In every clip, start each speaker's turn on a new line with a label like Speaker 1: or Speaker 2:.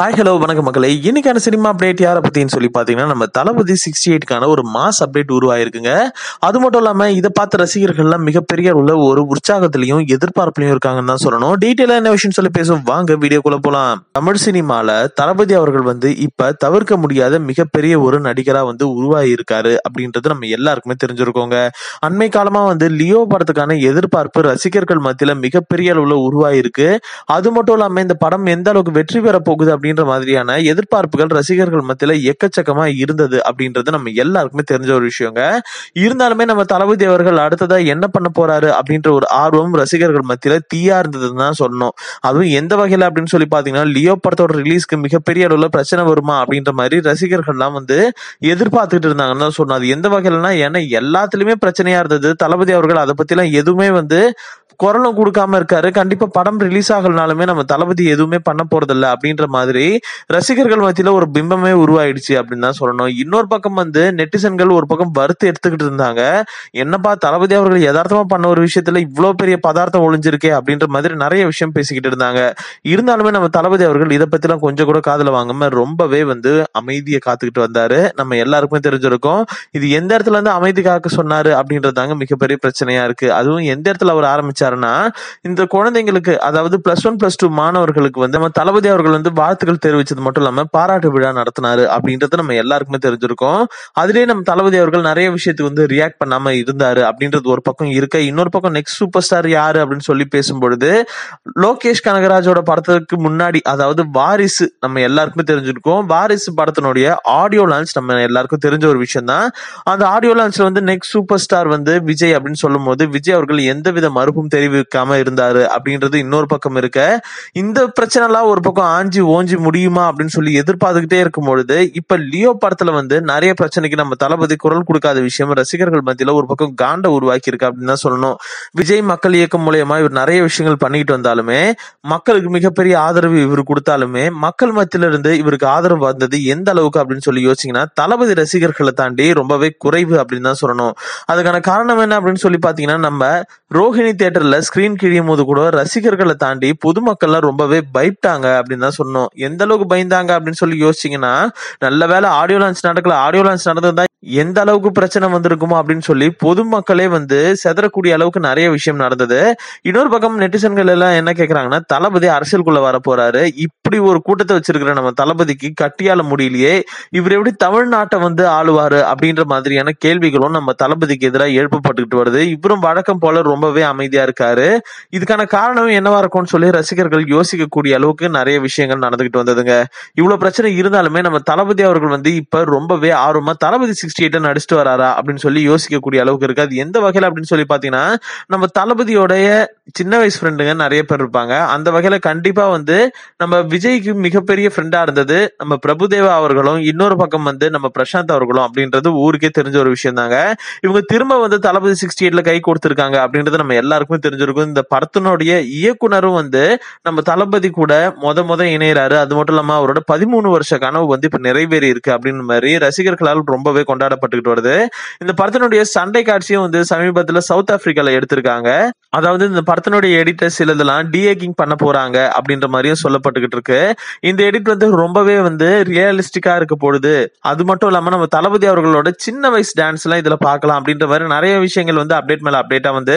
Speaker 1: hi hello வணக்கம் மக்களை இன்னைக்கான சினிமா அப்டேட் யாரை பத்தின்னு சொல்லி பாத்தீங்கன்னா நம்ம தளபதி சிக்ஸ்டி எயிட்கான ஒரு மாஸ் அப்டேட் உருவாயிருக்குங்க அது மட்டும் இல்லாம இதை பார்த்த ரசிகர்கள்லாம் மிகப்பெரிய உள்ள ஒரு உற்சாகத்திலையும் எதிர்பார்ப்புலையும் இருக்காங்கன்னு தான் சொல்லணும் டீட்டெயிலா என்ன விஷயம் சொல்லி பேசும் வாங்க குள்ள போலாம் தமிழ் சினிமால தளபதி அவர்கள் வந்து இப்ப தவிர்க்க முடியாத மிகப்பெரிய ஒரு நடிகரா வந்து உருவாகியிருக்காரு அப்படின்றது நம்ம எல்லாருக்குமே தெரிஞ்சிருக்கோங்க அண்மை காலமா வந்து லியோ படத்துக்கான எதிர்பார்ப்பு ரசிகர்கள் மத்தியில மிகப்பெரிய அளவுல உருவாயிருக்கு அது மட்டும் இல்லாம இந்த படம் எந்த அளவுக்கு வெற்றி பெற போகுது அப்படின்னு அப்படின்ற மாதிரியான எதிர்பார்ப்புகள் ரசிகர்கள் மத்தியில எக்கச்சக்கமா இருந்தது அப்படின்றது நம்ம எல்லாருக்குமே தெரிஞ்ச ஒரு விஷயங்க இருந்தாலுமே நம்ம தளபதி அவர்கள் அடுத்ததா என்ன பண்ண போறாரு அப்படின்ற ஒரு ஆர்வம் ரசிகர்கள் மத்தியில தீயா இருந்ததுன்னு தான் சொல்லணும் அதுவும் எந்த வகையில அப்படின்னு சொல்லி பாத்தீங்கன்னா லியோ படத்தோட ரிலீஸ்க்கு மிகப்பெரிய அளவுல பிரச்சனை வருமா அப்படின்ற மாதிரி ரசிகர்கள் எல்லாம் வந்து எதிர்பார்த்துட்டு இருந்தாங்கன்னு தான் சொன்னோம் அது எந்த வகையிலனா ஏன்னா எல்லாத்துலயுமே பிரச்சனையா இருந்தது தளபதி அவர்கள் அதை பத்தி எல்லாம் எதுவுமே வந்து குரலும் கொடுக்காம இருக்காரு கண்டிப்பா படம் ரிலீஸ் ஆகலனாலுமே நம்ம தளபதி எதுவுமே பண்ண போறதில்லை அப்படின்ற மாதிரி மாதிரி ரசிகர்கள் மத்தியில ஒரு பிம்பமே உருவாயிடுச்சு அப்படின்னு தான் சொல்லணும் இன்னொரு பக்கம் வந்து நெட்டிசன்கள் ஒரு பக்கம் வறுத்து எடுத்துக்கிட்டு இருந்தாங்க என்னப்பா தளபதி அவர்கள் யதார்த்தமா பண்ண ஒரு விஷயத்துல இவ்வளவு பெரிய பதார்த்தம் ஒளிஞ்சிருக்கே அப்படின்ற மாதிரி நிறைய விஷயம் பேசிக்கிட்டு இருந்தாங்க இருந்தாலுமே நம்ம தளபதி அவர்கள் இதை பத்தி எல்லாம் கொஞ்சம் கூட காதல வாங்காம ரொம்பவே வந்து அமைதியை காத்துக்கிட்டு வந்தாரு நம்ம எல்லாருக்குமே தெரிஞ்சிருக்கோம் இது எந்த இடத்துல இருந்து அமைதி காக்க சொன்னாரு அப்படின்றதாங்க மிகப்பெரிய பிரச்சனையா இருக்கு அதுவும் எந்த இடத்துல அவர் ஆரம்பிச்சாருன்னா இந்த குழந்தைங்களுக்கு அதாவது பிளஸ் ஒன் பிளஸ் டூ மாணவர்களுக்கு வந்து நம்ம தளபதி அவர்கள் வந்து வாழ்த்து வாழ்த்துக்கள் தெரிவிச்சது மட்டும் இல்லாம பாராட்டு விழா நடத்தினாரு அப்படின்றத நம்ம எல்லாருக்குமே தெரிஞ்சிருக்கோம் அதுலயே நம்ம தளபதி அவர்கள் நிறைய விஷயத்துக்கு வந்து ரியாக்ட் பண்ணாம இருந்தாரு அப்படின்றது ஒரு பக்கம் இருக்க இன்னொரு பக்கம் நெக்ஸ்ட் சூப்பர் ஸ்டார் யாரு அப்படின்னு சொல்லி பேசும்பொழுது லோகேஷ் கனகராஜோட படத்துக்கு முன்னாடி அதாவது வாரிசு நம்ம எல்லாருக்குமே தெரிஞ்சிருக்கோம் வாரிசு படத்தினுடைய ஆடியோ லான்ச் நம்ம எல்லாருக்கும் தெரிஞ்ச ஒரு விஷயம் தான் அந்த ஆடியோ லான்ச்ல வந்து நெக்ஸ்ட் சூப்பர் ஸ்டார் வந்து விஜய் அப்படின்னு சொல்லும் போது விஜய் அவர்கள் எந்தவித மறுப்பும் தெரிவிக்காம இருந்தாரு அப்படின்றது இன்னொரு பக்கம் இருக்க இந்த பிரச்சனை எல்லாம் ஒரு பக்கம் ஆஞ்சி ஓஞ்சி முடிஞ்சு முடியுமா அப்படின்னு சொல்லி எதிர்பார்த்துக்கிட்டே இருக்கும் பொழுது இப்ப லியோ படத்துல வந்து நிறைய பிரச்சனைக்கு நம்ம தளபதி குரல் கொடுக்காத விஷயம் ரசிகர்கள் மத்தியில ஒரு பக்கம் காண்ட உருவாக்கி இருக்கு அப்படின்னு தான் சொல்லணும் விஜய் மக்கள் இயக்கம் மூலயமா இவர் நிறைய விஷயங்கள் பண்ணிட்டு வந்தாலுமே மக்களுக்கு மிகப்பெரிய ஆதரவு இவர் கொடுத்தாலுமே மக்கள் மத்தியில இருந்து இவருக்கு ஆதரவு வந்தது எந்த அளவுக்கு அப்படின்னு சொல்லி யோசிச்சீங்கன்னா தளபதி ரசிகர்களை தாண்டி ரொம்பவே குறைவு அப்படின்னு தான் சொல்லணும் அதுக்கான காரணம் என்ன அப்படின்னு சொல்லி பாத்தீங்கன்னா நம்ம ரோஹிணி தேட்டர்ல ஸ்கிரீன் கிழியும் போது கூட ரசிகர்களை தாண்டி பொதுமக்கள்லாம் ரொம்பவே பயப்டாங்க அப்படின்னு தான் சொன்னோம் எந்த அளவுக்கு பயந்தாங்க அப்படின்னு சொல்லி யோசிச்சிங்கன்னா நல்ல வேலை ஆடியோ லான்ச் நடக்கல ஆடியோ லான்ச் தான் எந்த அளவுக்கு பிரச்சனை வந்திருக்குமோ அப்படின்னு சொல்லி பொதுமக்களே வந்து செதறக்கூடிய அளவுக்கு நிறைய விஷயம் நடந்தது இன்னொரு பக்கம் நெட்டிசன்கள் எல்லாம் என்ன கேட்கறாங்கன்னா தளபதி அரசியலுக்குள்ள வர போறாரு இப்படி ஒரு கூட்டத்தை வச்சிருக்கிற நம்ம தளபதிக்கு கட்டியால முடியலையே இவர் எப்படி தமிழ்நாட்டை வந்து ஆளுவாரு அப்படின்ற மாதிரியான கேள்விகளும் நம்ம தளபதிக்கு எதிராக எழுப்பப்பட்டுக்கிட்டு வருது இவரும் வழக்கம் போல ரொம்பவே அமைதியா இருக்காரு இதுக்கான காரணம் என்னவா இருக்கும்னு சொல்லி ரசிகர்கள் யோசிக்கக்கூடிய அளவுக்கு நிறைய விஷயங்கள் நடந்து பண்ணிக்கிட்டு வந்ததுங்க இவ்வளவு பிரச்சனை இருந்தாலுமே நம்ம தளபதி அவர்கள் வந்து இப்ப ரொம்பவே ஆர்வமா தளபதி சிக்ஸ்டி எயிட் நடிச்சுட்டு வராரா அப்படின்னு சொல்லி யோசிக்கக்கூடிய அளவுக்கு இருக்கு அது எந்த வகையில அப்படின்னு சொல்லி பாத்தீங்கன்னா நம்ம தளபதியோடைய சின்ன வயசு ஃப்ரெண்டுங்க நிறைய பேர் இருப்பாங்க அந்த வகையில கண்டிப்பா வந்து நம்ம விஜய்க்கு மிகப்பெரிய ஃப்ரெண்டா இருந்தது நம்ம பிரபுதேவா அவர்களும் இன்னொரு பக்கம் வந்து நம்ம பிரசாந்த் அவர்களும் அப்படின்றது ஊருக்கே தெரிஞ்ச ஒரு விஷயம் தாங்க இவங்க திரும்ப வந்து தளபதி சிக்ஸ்டி எயிட்ல கை கொடுத்திருக்காங்க அப்படின்றது நம்ம எல்லாருக்குமே தெரிஞ்சிருக்கும் இந்த படத்தினுடைய இயக்குனரும் வந்து நம்ம தளபதி கூட முத முத இணையறாரு அது மட்டும் இல்லாம அவரோட பதிமூணு வருஷ கனவு வந்து இப்ப நிறைவேறி இருக்கு அப்படின்னு மாதிரி ரசிகர்களால் ரொம்பவே கொண்டாடப்பட்டுக்கிட்டு வருது இந்த படத்தினுடைய சண்டை காட்சியும் வந்து சமீபத்துல சவுத் ஆப்பிரிக்கால எடுத்திருக்காங்க அதாவது இந்த படத்தினுடைய எடிட்டர் இதெல்லாம் டிஏகிங் பண்ண போறாங்க அப்படின்ற மாதிரியும் சொல்லப்பட்டுக்கிட்டு இருக்கு இந்த எடிட் வந்து ரொம்பவே வந்து ரியலிஸ்டிக்கா இருக்க போடுது அது மட்டும் இல்லாம நம்ம தளபதி அவர்களோட சின்ன வயசு டான்ஸ் எல்லாம் இதுல பார்க்கலாம் அப்படின்ற மாதிரி நிறைய விஷயங்கள் வந்து அப்டேட் மேல அப்டேட்டா வந்து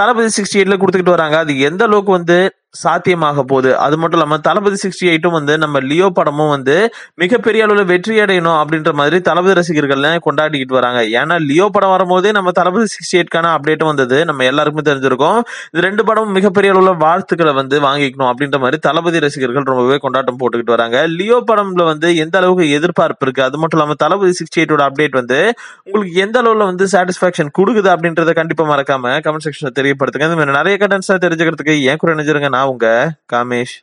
Speaker 1: தளபதி சிக்ஸ்டி எயிட்ல கொடுத்துக்கிட்டு வராங்க அது எந்த அளவுக்கு வந்து சாத்தியமாக போகுது அது மட்டும் இல்லாமல் தளபதி சிக்ஸ்டி எயிட்டும் வந்து நம்ம லியோ படமும் வந்து மிகப்பெரிய அளவில் வெற்றி அடையணும் அப்படின்ற மாதிரி தளபதி ரசிகர்கள்லாம் கொண்டாடிக்கிட்டு வராங்க ஏன்னா லியோ படம் வரும்போதே நம்ம தளபதி சிக்ஸ்டி எயிட்கான அப்டேட்டும் வந்தது நம்ம எல்லாருக்குமே தெரிஞ்சிருக்கோம் இது ரெண்டு படமும் மிகப்பெரிய அளவில் வாழ்த்துக்களை வந்து வாங்கிக்கணும் அப்படின்ற மாதிரி தளபதி ரசிகர்கள் ரொம்பவே கொண்டாட்டம் போட்டுக்கிட்டு வராங்க லியோ படம்ல வந்து எந்த அளவுக்கு எதிர்பார்ப்பு இருக்கு அது மட்டும் இல்லாமல் தளபதி சிக்ஸ்டி எயிட்டோட அப்டேட் வந்து உங்களுக்கு எந்த அளவில் வந்து சாட்டிஸ்ஃபேக்ஷன் கொடுக்குது அப்படின்றத கண்டிப்பாக மறக்காம கமெண்ட் செக்ஷனில் தெரியப்படுத்துங்க இந்த மாதிரி நிறைய கண்டென்ட்ஸ் தெரிஞ்சுக்கிறதுக்கு ஏன் குறைஞ்சிருங்க நான் உங்க காமேஷ்